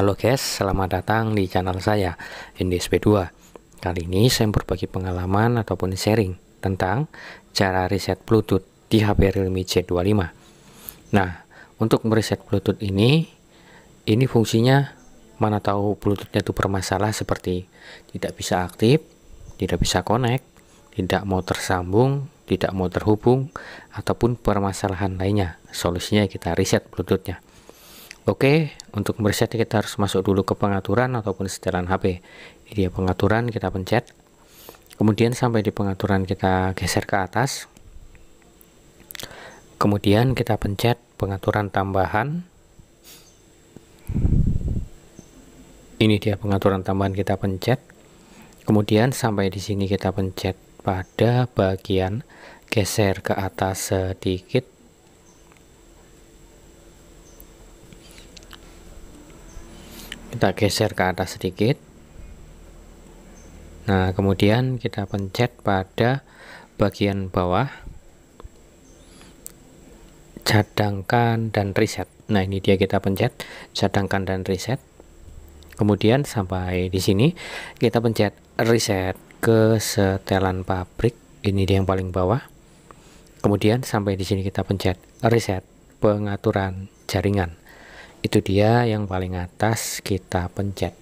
Halo guys, selamat datang di channel saya, NDSP2 Kali ini saya berbagi pengalaman ataupun sharing tentang cara reset Bluetooth di HP Realme C25 Nah, untuk mereset Bluetooth ini, ini fungsinya mana tahu Bluetoothnya itu bermasalah seperti tidak bisa aktif, tidak bisa connect, tidak mau tersambung, tidak mau terhubung, ataupun permasalahan lainnya. Solusinya kita reset Bluetoothnya. Oke, untuk mereset kita harus masuk dulu ke pengaturan ataupun setelan HP. Ini dia pengaturan, kita pencet. Kemudian sampai di pengaturan kita geser ke atas. Kemudian kita pencet pengaturan tambahan. Ini dia pengaturan tambahan kita pencet. Kemudian sampai di sini kita pencet pada bagian geser ke atas sedikit kita geser ke atas sedikit nah kemudian kita pencet pada bagian bawah cadangkan dan reset nah ini dia kita pencet cadangkan dan reset kemudian sampai di sini kita pencet reset ke setelan pabrik ini dia yang paling bawah kemudian sampai di sini kita pencet reset pengaturan jaringan itu dia yang paling atas kita pencet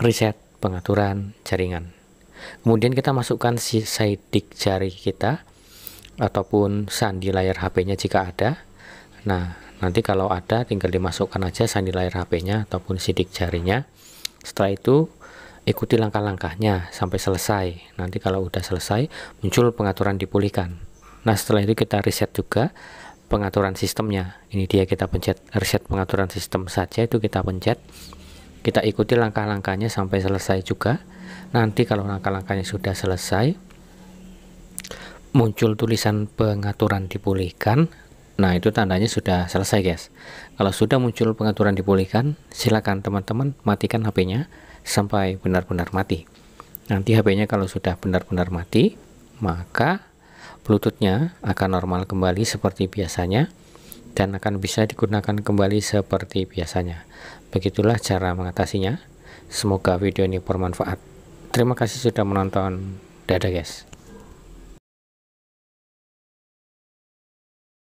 reset pengaturan jaringan kemudian kita masukkan si sidik jari kita ataupun sandi layar HP-nya jika ada nah nanti kalau ada tinggal dimasukkan aja sandi layar HP-nya ataupun sidik jarinya setelah itu ikuti langkah-langkahnya sampai selesai nanti kalau udah selesai muncul pengaturan dipulihkan nah setelah itu kita reset juga pengaturan sistemnya ini dia kita pencet reset pengaturan sistem saja itu kita pencet kita ikuti langkah-langkahnya sampai selesai juga nanti kalau langkah-langkahnya sudah selesai muncul tulisan pengaturan dipulihkan nah itu tandanya sudah selesai guys kalau sudah muncul pengaturan dipulihkan silakan teman-teman matikan HP-nya sampai benar-benar mati nanti HP-nya kalau sudah benar-benar mati maka Lututnya akan normal kembali seperti biasanya dan akan bisa digunakan kembali seperti biasanya. Begitulah cara mengatasinya. Semoga video ini bermanfaat. Terima kasih sudah menonton. Dadah guys.